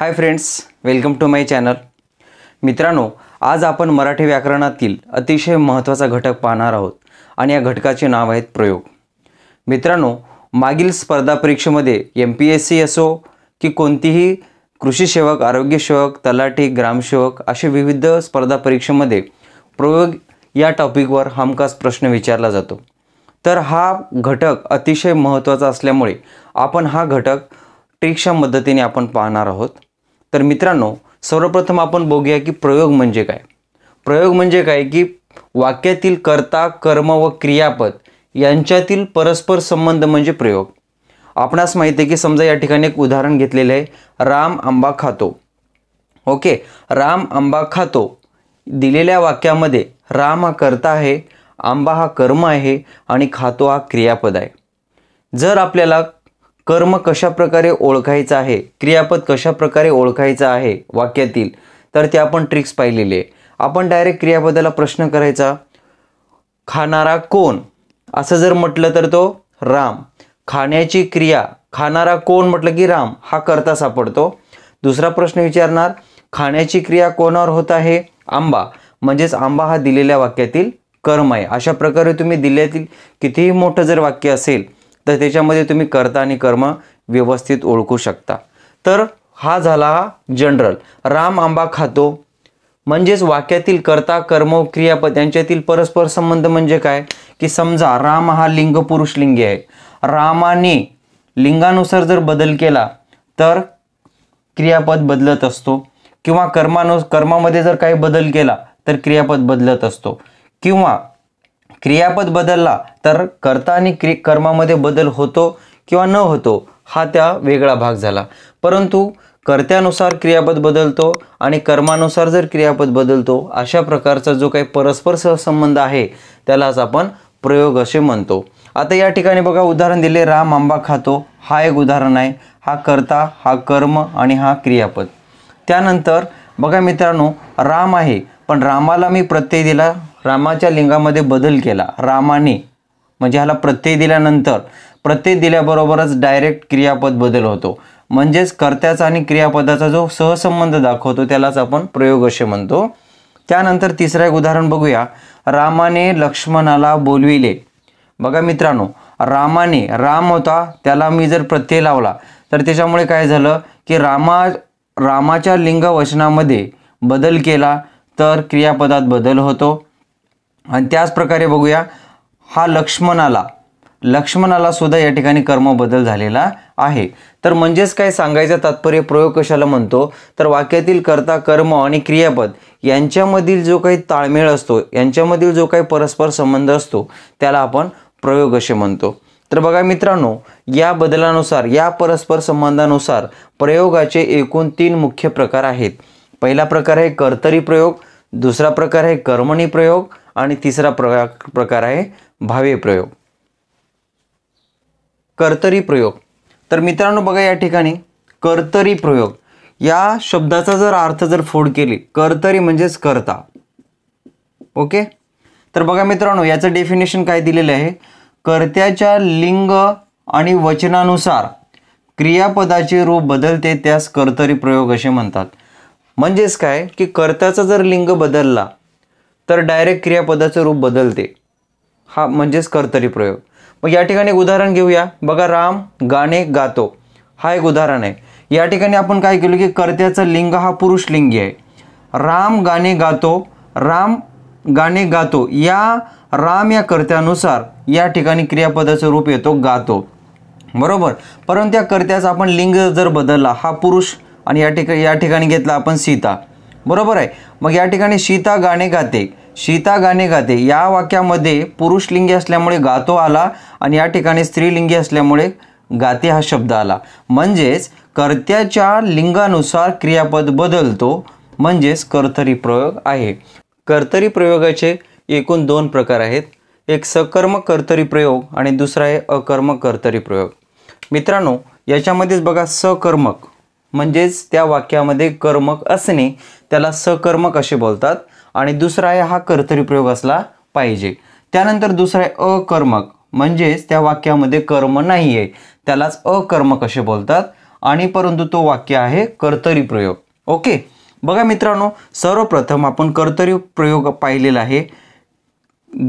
high friends welcome to my channel मित्रांनो आज आपण मराठी व्याकरणातील अतिशय महत्त्वाचा घटक पाहणार आहोत आणि या घटकाचे नाव आहेत प्रयोग मित्रांनो मागील स्पर्धा परीक्षेमध्ये एम पी एस सी असो की कोणतीही कृषी सेवक आरोग्य सेवक तलाठी ग्रामसेवक असे विविध स्पर्धा परीक्षेमध्ये प्रयोग या टॉपिकवर हमखास प्रश्न विचारला जातो तर हा घटक अतिशय महत्त्वाचा असल्यामुळे आपण हा घटक ट्रिकच्या मदतीने आपण पाहणार आहोत तर मित्रांनो सर्वप्रथम आपण बघूया की प्रयोग म्हणजे काय प्रयोग म्हणजे काय की वाक्यातील कर्ता कर्म व क्रियापद यांच्यातील परस्पर संबंध म्हणजे प्रयोग आपणास माहिती आहे की समजा या ठिकाणी एक उदाहरण घेतलेलं आहे राम आंबा खातो ओके राम आंबा खातो दिलेल्या वाक्यामध्ये राम हा कर्ता आहे आंबा हा कर्म आहे आणि खातो हा क्रियापद आहे जर आपल्याला कर्म कशा प्रकारे ओळखायचं आहे क्रियापद कशा प्रकारे ओळखायचं आहे वाक्यातील तर ते आपण ट्रिक्स पाहिलेले आपण डायरेक्ट क्रियापदाला प्रश्न करायचा खाणारा कोण असं जर म्हटलं तर तो राम खाण्याची क्रिया खाणारा कोण म्हटलं की राम हा करता सापडतो दुसरा प्रश्न विचारणार खाण्याची क्रिया कोणावर होत आहे आंबा म्हणजेच आंबा हा दिलेल्या वाक्यातील कर्म आहे अशा प्रकारे तुम्ही दिल्यातील कितीही मोठं जर वाक्य असेल तर त्याच्यामध्ये तुम्ही कर्ता आणि कर्म व्यवस्थित ओळखू शकता तर हा झाला जनरल राम आंबा खातो म्हणजेच वाक्यातील कर्ता कर्म क्रियापद यांच्यातील परस्पर संबंध म्हणजे काय की समजा राम हा लिंग पुरुष लिंगी आहे रामाने लिंगानुसार जर बदल केला तर क्रियापद बदलत असतो किंवा कर्मानु कर्मामध्ये जर काही बदल केला तर क्रियापद बदलत असतो किंवा क्रियापद बदलला तर कर्ता आणि क्रि कर्मामध्ये बदल होतो किंवा न होतो हा त्या वेगळा भाग झाला परंतु कर्त्यानुसार क्रियापद बदलतो आणि कर्मानुसार जर क्रियापद बदलतो अशा प्रकारचा जो काही परस्पर सहसंबंध आहे त्यालाच आपण प्रयोग असे म्हणतो आता या ठिकाणी बघा उदाहरण दिले राम आंबा खातो हा एक उदाहरण आहे हा कर्ता हा कर्म आणि हा क्रियापद त्यानंतर बघा मित्रांनो राम आहे पण रामाला मी प्रत्यय दिला रामाच्या लिंगामध्ये बदल केला रामाने म्हणजे ह्याला प्रत्यय दिल्यानंतर प्रत्यय दिल्याबरोबरच डायरेक्ट क्रियापद बदल होतो म्हणजेच कर्त्याचा आणि क्रियापदाचा जो सहसंबंध दाखवतो त्यालाच आपण प्रयोग असे म्हणतो त्यानंतर तिसरं एक उदाहरण बघूया रामाने लक्ष्मणाला बोलविले बघा मित्रांनो रामाने राम होता त्याला मी जर प्रत्यय लावला तर त्याच्यामुळे काय झालं की रामा रामाच्या लिंग वचनामध्ये बदल केला तर क्रियापदात बदल होतो आणि त्याचप्रकारे बघूया हा लक्ष्मणाला लक्ष्मणाला सुद्धा या ठिकाणी कर्मबदल झालेला आहे तर म्हणजेच काय सांगायचं तात्पर्य प्रयोग कशाला म्हणतो तर वाक्यातील कर्ता कर्म आणि क्रियापद यांच्यामधील जो काही ताळमेळ असतो यांच्यामधील जो काही परस्पर संबंध असतो त्याला आपण प्रयोग असे म्हणतो तर बघा मित्रांनो या बदलानुसार या परस्पर संबंधानुसार प्रयोगाचे एकूण तीन मुख्य प्रकार आहेत पहिला प्रकार आहे कर्तरी प्रयोग दुसरा प्रकार आहे कर्मणी प्रयोग आणि तिसरा प्रकार प्रकार आहे भावे प्रयोग कर्तरी प्रयोग तर मित्रांनो बघा या ठिकाणी कर्तरी प्रयोग या शब्दाचा जर अर्थ जर फोड केली कर्तरी म्हणजेच कर्ता ओके तर बघा मित्रांनो याचं डेफिनेशन काय दिलेलं आहे कर्त्याच्या लिंग आणि वचनानुसार क्रियापदाचे रूप बदलते त्यास कर्तरी प्रयोग असे म्हणतात म्हणजेच काय की कर्त्याचा जर लिंग बदलला तर डायरेक्ट क्रियापदाचं रूप बदलते हा म्हणजेच कर्तरी प्रयोग मग या ठिकाणी एक उदाहरण घेऊया बघा राम गाणे गातो हा एक उदाहरण आहे या ठिकाणी आपण काय केलं की कर्त्याचा लिंग हा पुरुष लिंगी आहे राम गाणे गातो राम गाणे गातो या राम या कर्त्यानुसार या ठिकाणी क्रियापदाचं रूप येतो गातो बरोबर परंतु या कर्त्याचा आपण लिंग जर बदलला हा पुरुष आणि या ठिका या ठिकाणी घेतला आपण सीता बरोबर आहे मग या ठिकाणी सीता गाणे गाते सीता गाणे गाते या वाक्यामध्ये पुरुषलिंगी असल्यामुळे गातो आला आणि या ठिकाणी स्त्रीलिंगी असल्यामुळे गाते हा शब्द आला म्हणजेच कर्त्याच्या लिंगानुसार क्रियापद बदलतो म्हणजेच कर्तरी प्रयोग आहे कर्तरी प्रयोगाचे एकूण दोन प्रकार आहेत एक सकर्म कर्तरी प्रयोग आणि दुसरा आहे अकर्म कर्तरी प्रयोग मित्रांनो याच्यामध्येच बघा सकर्मक म्हणजेच त्या वाक्यामध्ये कर्मक असणे त्याला सकर्मक असे बोलतात आणि दुसरा आहे हा कर्तरी प्रयोग असला पाहिजे त्यानंतर दुसरा आहे अकर्मक म्हणजेच त्या वाक्यामध्ये कर्म नाही आहे त्यालाच अकर्मक असे बोलतात आणि परंतु तो वाक्य आहे कर्तरी प्रयोग ओके बघा मित्रांनो सर्वप्रथम आपण कर्तरी प्रयोग पाहिलेला आहे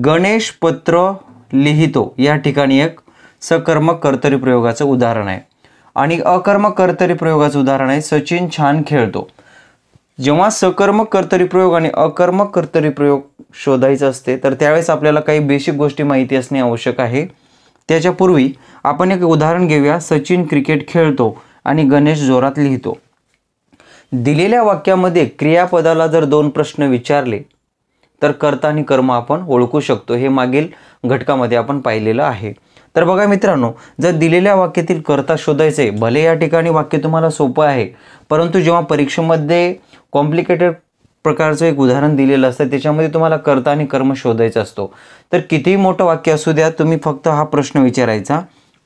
गणेश पत्र लिहितो या ठिकाणी एक सकर्मक कर्तरी प्रयोगाचं उदाहरण आहे आणि अकर्मक कर्तरी प्रयोगाचं उदाहरण आहे सचिन छान खेळतो जेव्हा सकर्मक कर्तरी प्रयोग आणि अकर्मक कर्तरी प्रयोग शोधायचं असते तर त्यावेळेस आपल्याला काही बेसिक गोष्टी माहिती असणे आवश्यक आहे त्याच्यापूर्वी आपण एक उदाहरण घेऊया सचिन क्रिकेट खेळतो आणि गणेश जोरात लिहितो दिलेल्या वाक्यामध्ये क्रियापदाला जर दोन प्रश्न विचारले तर कर्ता आणि कर्म आपण ओळखू शकतो हे मागील घटकामध्ये आपण पाहिलेलं आहे तर बघा मित्रांनो जर दिलेल्या वाक्यातील कर्ता शोधायचे भले या ठिकाणी वाक्य तुम्हाला सोपं आहे परंतु जेव्हा परीक्षेमध्ये कॉम्प्लिकेटेड प्रकारचं एक उदाहरण दिलेलं असतं त्याच्यामध्ये तुम्हाला कर्ता आणि कर्म शोधायचा असतो तर कितीही मोठं वाक्य असू द्या तुम्ही फक्त हा प्रश्न विचारायचा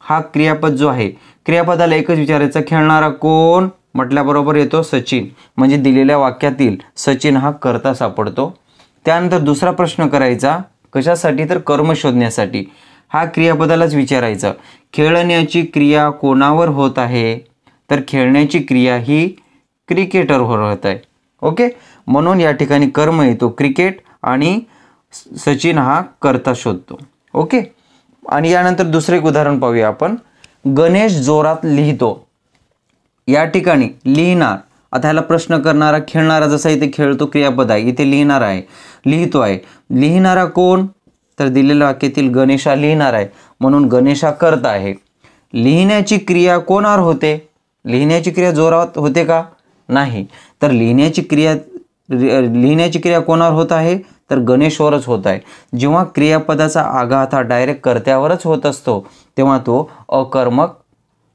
हा क्रियापद जो आहे क्रियापदाला एकच विचारायचा खेळणारा कोण म्हटल्याबरोबर येतो सचिन म्हणजे दिलेल्या वाक्यातील सचिन हा कर्ता सापडतो त्यानंतर दुसरा प्रश्न करायचा कशासाठी तर कर्म शोधण्यासाठी हा क्रियापदालाच विचारायचा खेळण्याची क्रिया कोणावर होत आहे तर खेळण्याची क्रिया ही क्रिकेटरवर होत आहे ओके म्हणून या ठिकाणी कर्म येतो क्रिकेट आणि सचिन हा करता शोधतो ओके आणि यानंतर दुसरे एक उदाहरण पाहूया आपण गणेश जोरात लिहितो या ठिकाणी लिहिणार आता ह्याला प्रश्न करणारा खेळणारा जसा इथे खेळतो क्रियापद आहे इथे लिहिणारा आहे लिहितो आहे लिहिणारा कोण तर दिलेल्या वाक्यातील गणेशा लिहिणार आहे म्हणून गणेशा करत आहे लिहिण्याची क्रिया कोणावर होते लिहिण्याची क्रिया जोरात होते का नाही तर लिहिण्याची क्रिया लिहिण्याची क्रिया कोणावर होत आहे तर गणेशवरच होत आहे जेव्हा क्रियापदाचा आघात हा डायरेक्ट कर्त्यावरच होत असतो तेव्हा तो अकर्मक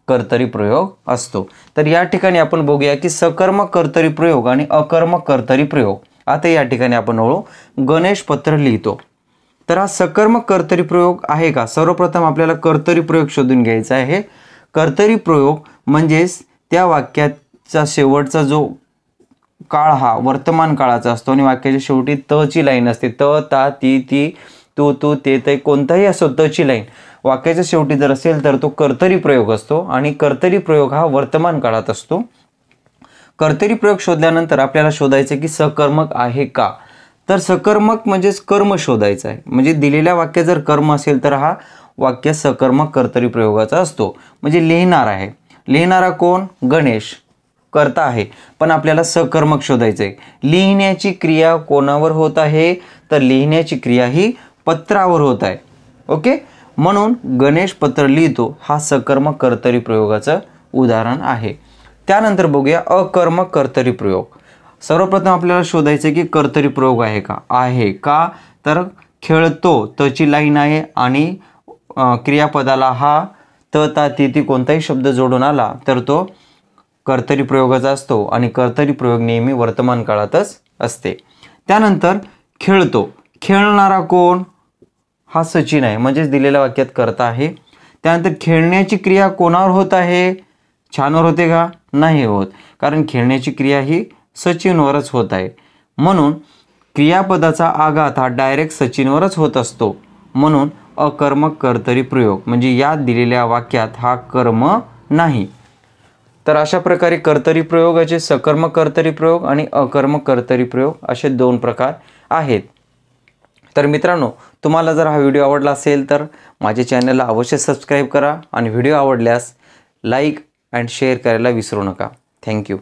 कर्तरी प्रयोग असतो तर या ठिकाणी आपण बघूया की सकर्मक कर्तरी प्रयोग आणि अकर्मक कर्तरी प्रयोग आता या ठिकाणी आपण ओळू गणेश पत्र लिहितो तर हा सकर्मक कर्तरी प्रयोग आहे का सर्वप्रथम आपल्याला कर्तरी प्रयोग शोधून घ्यायचा आहे कर्तरी प्रयोग म्हणजेच त्या वाक्याचा शेवटचा जो काळ हा वर्तमान काळाचा असतो आणि वाक्याच्या शेवटी त ची लाईन असते त ता ती ती तू तू ते ते कोणताही असो त ची लाईन वाक्याच्या शेवटी जर असेल तर तो कर्तरी प्रयोग असतो आणि कर्तरी प्रयोग हा वर्तमान काळात असतो कर्तरी प्रयोग शोधल्यानंतर आपल्याला शोधायचं की सकर्मक आहे का तर सकर्मक म्हणजेच कर्म शोधायचं आहे म्हणजे दिलेल्या वाक्य जर कर्म असेल तर हा वाक्य सकर्मक कर्तरी प्रयोगाचा असतो म्हणजे लिहिणार आहे लिहिणारा कोण गणेश करता आहे पण आपल्याला सकर्मक शोधायचं आहे लिहिण्याची क्रिया कोणावर होत आहे तर लिहिण्याची क्रिया ही पत्रावर होत आहे ओके म्हणून गणेश पत्र लिहितो हा सकर्मक कर्तरी प्रयोगाचं उदाहरण आहे त्यानंतर बघूया अकर्मक कर्तरी प्रयोग सर्वप्रथम आपल्याला शोधायचं की कर्तरी प्रयोग आहे का आहे का तर खेळतो तची लाईन आहे आणि क्रियापदाला हा त ता ती ती कोणताही शब्द जोडून आला तर तो कर्तरी प्रयोगाचा असतो आणि कर्तरी प्रयोग नेहमी वर्तमान काळातच असते त्यानंतर खेळतो खेळणारा कोण हा सचिन आहे म्हणजेच दिलेल्या वाक्यात करता आहे त्यानंतर खेळण्याची क्रिया कोणावर होत आहे छानवर होते का नाही होत कारण खेळण्याची क्रिया ही सचिनवरच होत आहे म्हणून क्रियापदाचा आघात हा डायरेक्ट सचिनवरच होत असतो म्हणून अकर्म कर्तरी प्रयोग म्हणजे या दिलेल्या वाक्यात हा कर्म नाही तर अशा प्रकारे कर्तरी प्रयोगाचे सकर्म कर्तरी प्रयोग आणि अकर्म कर्तरी प्रयोग असे दोन प्रकार आहेत तर मित्रांनो तुम्हाला जर हा व्हिडिओ आवडला असेल तर माझे चॅनलला अवश्य सबस्क्राईब करा आणि व्हिडिओ आवडल्यास लाईक अँड शेअर करायला विसरू नका थँक्यू